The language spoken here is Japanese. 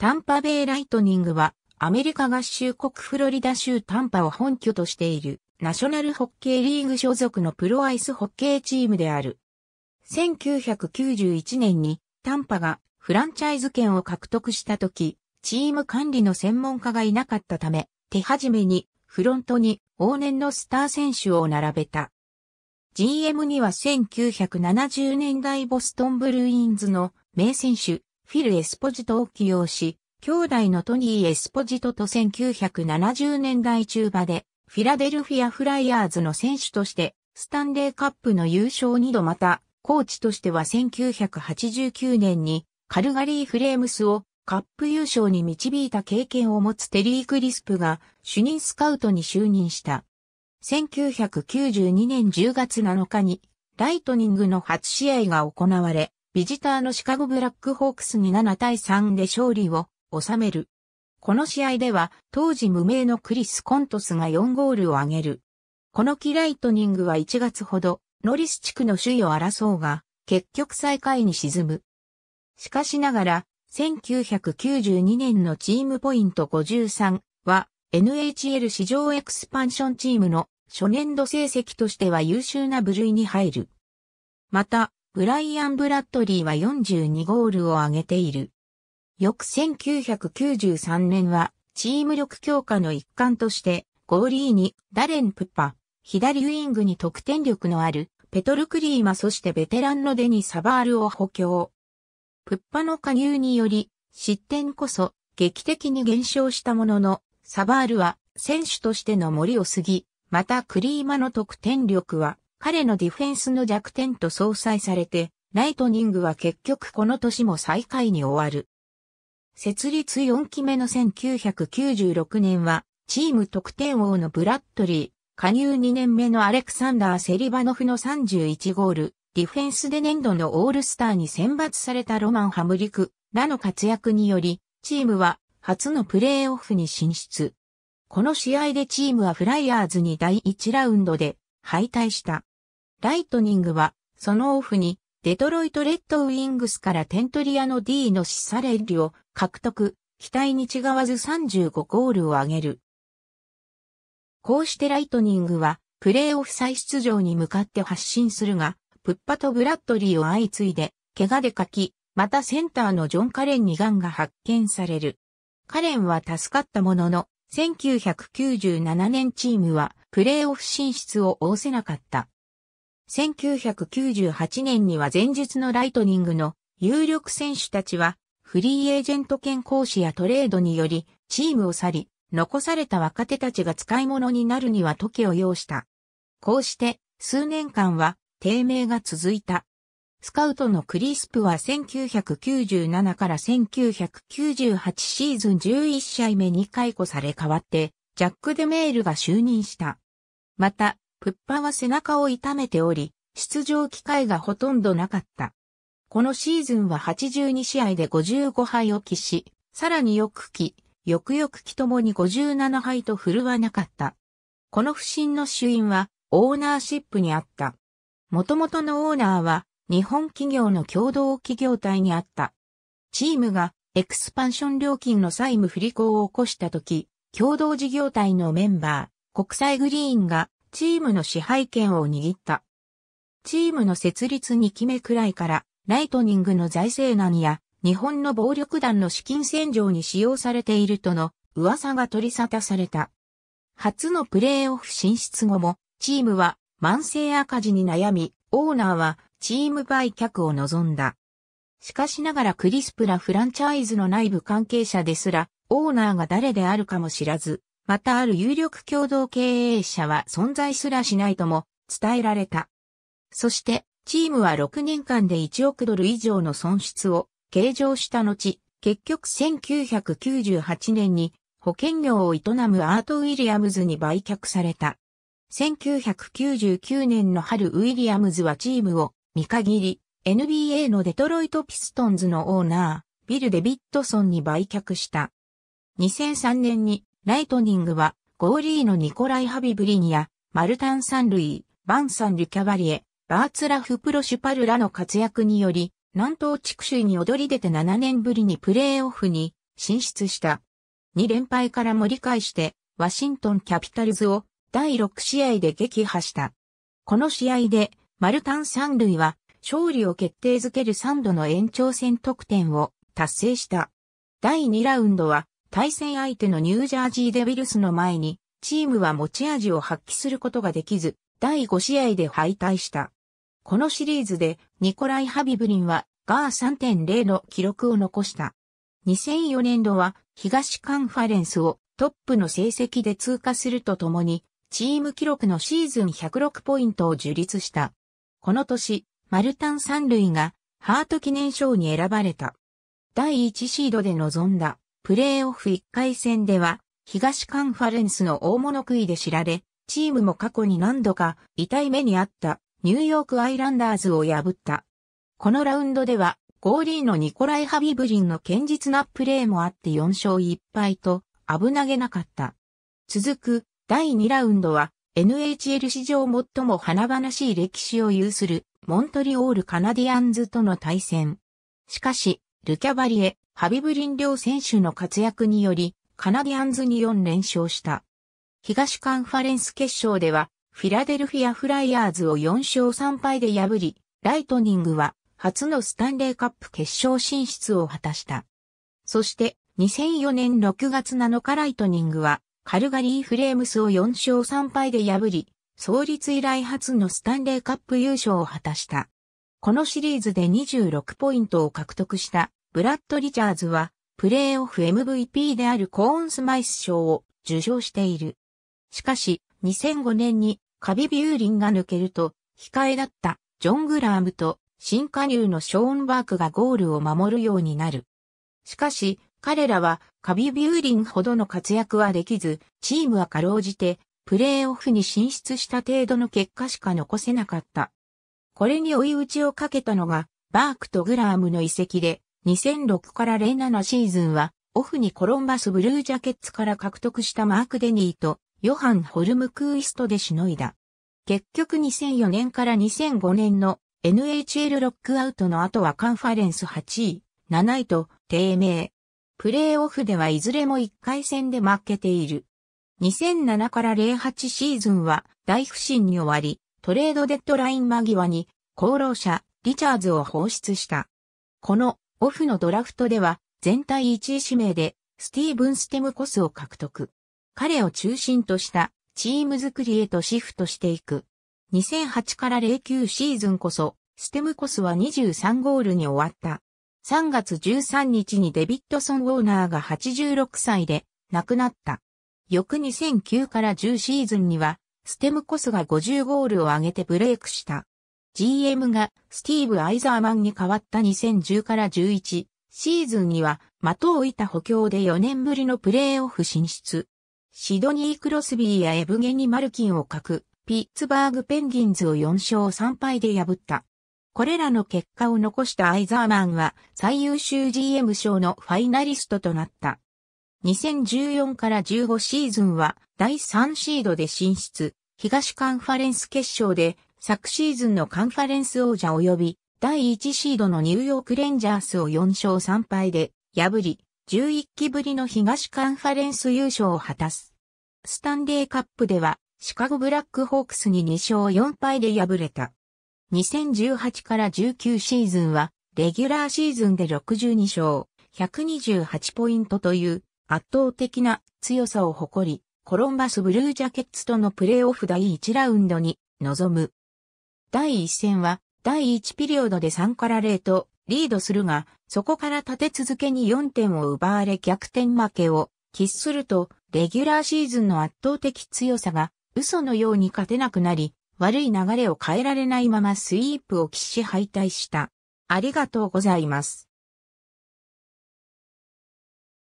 タンパベイライトニングは、アメリカ合衆国フロリダ州タンパを本拠としている、ナショナルホッケーリーグ所属のプロアイスホッケーチームである。1991年に、タンパがフランチャイズ権を獲得した時、チーム管理の専門家がいなかったため、手始めに、フロントに往年のスター選手を並べた。GM には1970年代ボストンブルーインズの名選手、フィル・エスポジトを起用し、兄弟のトニー・エスポジトと1970年代中場で、フィラデルフィア・フライヤーズの選手として、スタンレーカップの優勝2度また、コーチとしては1989年に、カルガリー・フレームスをカップ優勝に導いた経験を持つテリー・クリスプが主任スカウトに就任した。1992年10月7日にライトニングの初試合が行われ、ビジターのシカゴブラックホークスに7対3で勝利を収める。この試合では当時無名のクリス・コントスが4ゴールを挙げる。このキライトニングは1月ほどノリス地区の首位を争うが結局最下位に沈む。しかしながら1992年のチームポイント53は NHL 史上エクスパンションチームの初年度成績としては優秀な部類に入る。また、ブライアン・ブラッドリーは42ゴールを挙げている。翌1993年は、チーム力強化の一環として、ゴーリーにダレン・プッパ、左ウィングに得点力のある、ペトル・クリーマそしてベテランのデニ・サバールを補強。プッパの加入により、失点こそ劇的に減少したものの、サバールは選手としての森を過ぎ、またクリーマの得点力は彼のディフェンスの弱点と相殺されて、ライトニングは結局この年も最下位に終わる。設立4期目の1996年は、チーム得点王のブラッドリー、加入2年目のアレクサンダー・セリバノフの31ゴール、ディフェンスで年度のオールスターに選抜されたロマン・ハムリクらの活躍により、チームは初のプレーオフに進出。この試合でチームはフライヤーズに第1ラウンドで敗退した。ライトニングは、そのオフに、デトロイト・レッドウィングスからテントリアの D のシサレッリを獲得、期待に違わず35ゴールを挙げる。こうしてライトニングは、プレーオフ再出場に向かって発進するが、プッパとブラッドリーを相次いで、怪我で書き、またセンターのジョン・カレンにガンが発見される。カレンは助かったものの、1997年チームはプレーオフ進出を仰せなかった。1998年には前述のライトニングの有力選手たちはフリーエージェント兼講師やトレードによりチームを去り、残された若手たちが使い物になるには時を要した。こうして数年間は低迷が続いた。スカウトのクリスプは1997から1998シーズン11試合目に解雇され変わってジャック・デメールが就任した。また、プッパは背中を痛めており、出場機会がほとんどなかった。このシーズンは82試合で55敗を喫し、さらによく期、よく期ともに57敗と振るわなかった。この不審の主因は、オーナーシップにあった。元々のオーナーは、日本企業の共同企業体にあった。チームが、エクスパンション料金の債務不履行を起こした時、共同事業体のメンバー、国際グリーンがチームの支配権を握った。チームの設立2期目くらいから、ライトニングの財政難や、日本の暴力団の資金洗浄に使用されているとの噂が取り沙汰された。初のプレーオフ進出後も、チームは慢性赤字に悩み、オーナーはチーム売却を望んだ。しかしながらクリスプラフランチャイズの内部関係者ですら、オーナーが誰であるかも知らず、またある有力共同経営者は存在すらしないとも伝えられた。そして、チームは6年間で1億ドル以上の損失を計上した後、結局1998年に保険業を営むアート・ウィリアムズに売却された。1999年の春ウィリアムズはチームを見限り、NBA のデトロイト・ピストンズのオーナー、ビル・デビッドソンに売却した。2003年にライトニングは、ゴーリーのニコライ・ハビブリニア、マルタン・サンルイ、バン・サン・リュキャバリエ、バーツラフ・プロシュパルラの活躍により、南東地区首位に躍り出て7年ぶりにプレーオフに進出した。2連敗から盛り返して、ワシントン・キャピタルズを第6試合で撃破した。この試合で、マルタン・サンルイは、勝利を決定づける3度の延長戦得点を達成した。第2ラウンドは、対戦相手のニュージャージーデビルスの前に、チームは持ち味を発揮することができず、第5試合で敗退した。このシリーズで、ニコライ・ハビブリンは、ガー3.0の記録を残した。2004年度は、東カンファレンスをトップの成績で通過するとともに、チーム記録のシーズン106ポイントを樹立した。この年、マルタン三塁が、ハート記念賞に選ばれた。第1シードで臨んだ。プレーオフ1回戦では、東カンファレンスの大物食いで知られ、チームも過去に何度か痛い目にあったニューヨークアイランダーズを破った。このラウンドでは、ゴーリーのニコライ・ハビブリンの堅実なプレーもあって4勝1敗と危なげなかった。続く第2ラウンドは NHL 史上最も華々しい歴史を有するモントリオール・カナディアンズとの対戦。しかし、ルキャバリエ、ハビブリン両選手の活躍により、カナディアンズに4連勝した。東カンファレンス決勝では、フィラデルフィアフライヤーズを4勝3敗で破り、ライトニングは初のスタンレーカップ決勝進出を果たした。そして、2004年6月7日ライトニングは、カルガリーフレームスを4勝3敗で破り、創立以来初のスタンレーカップ優勝を果たした。このシリーズで26ポイントを獲得したブラッド・リチャーズは、プレーオフ MVP であるコーンスマイス賞を受賞している。しかし、2005年にカビビューリンが抜けると、控えだったジョン・グラームと新加入のショーン・バークがゴールを守るようになる。しかし、彼らはカビビューリンほどの活躍はできず、チームはかろうじてプレーオフに進出した程度の結果しか残せなかった。これに追い打ちをかけたのが、バークとグラームの遺跡で、2006から07シーズンは、オフにコロンバスブルージャケッツから獲得したマーク・デニーと、ヨハン・ホルムクーイストでしのいだ。結局2004年から2005年の NHL ロックアウトの後はカンファレンス8位、7位と低迷。プレーオフではいずれも1回戦で負けている。2007から08シーズンは大不振に終わり、トレードデッドライン間際に功労者リチャーズを放出した。このオフのドラフトでは全体1位指名でスティーブン・ステムコスを獲得。彼を中心としたチーム作りへとシフトしていく。2008から09シーズンこそ、ステムコスは23ゴールに終わった。3月13日にデビッドソン・ウォーナーが86歳で亡くなった。翌2009から10シーズンには、ステムコスが50ゴールを挙げてブレイクした。GM がスティーブ・アイザーマンに変わった2010から11シーズンには的を置いた補強で4年ぶりのプレーオフ進出。シドニー・クロスビーやエブゲニ・マルキンを欠くピッツバーグ・ペンギンズを4勝3敗で破った。これらの結果を残したアイザーマンは最優秀 GM 賞のファイナリストとなった。2014から15シーズンは第3シードで進出、東カンファレンス決勝で昨シーズンのカンファレンス王者及び第1シードのニューヨークレンジャースを4勝3敗で破り、11期ぶりの東カンファレンス優勝を果たす。スタンデーカップでは、シカゴブラックホークスに2勝4敗で敗れた。2018から19シーズンは、レギュラーシーズンで62勝、128ポイントという圧倒的な強さを誇り、コロンバスブルージャケッツとのプレーオフ第1ラウンドに臨む。第1戦は第1ピリオドで3から0とリードするが、そこから立て続けに4点を奪われ逆転負けを喫すると、レギュラーシーズンの圧倒的強さが嘘のように勝てなくなり、悪い流れを変えられないままスイープを喫し敗退した。ありがとうございます。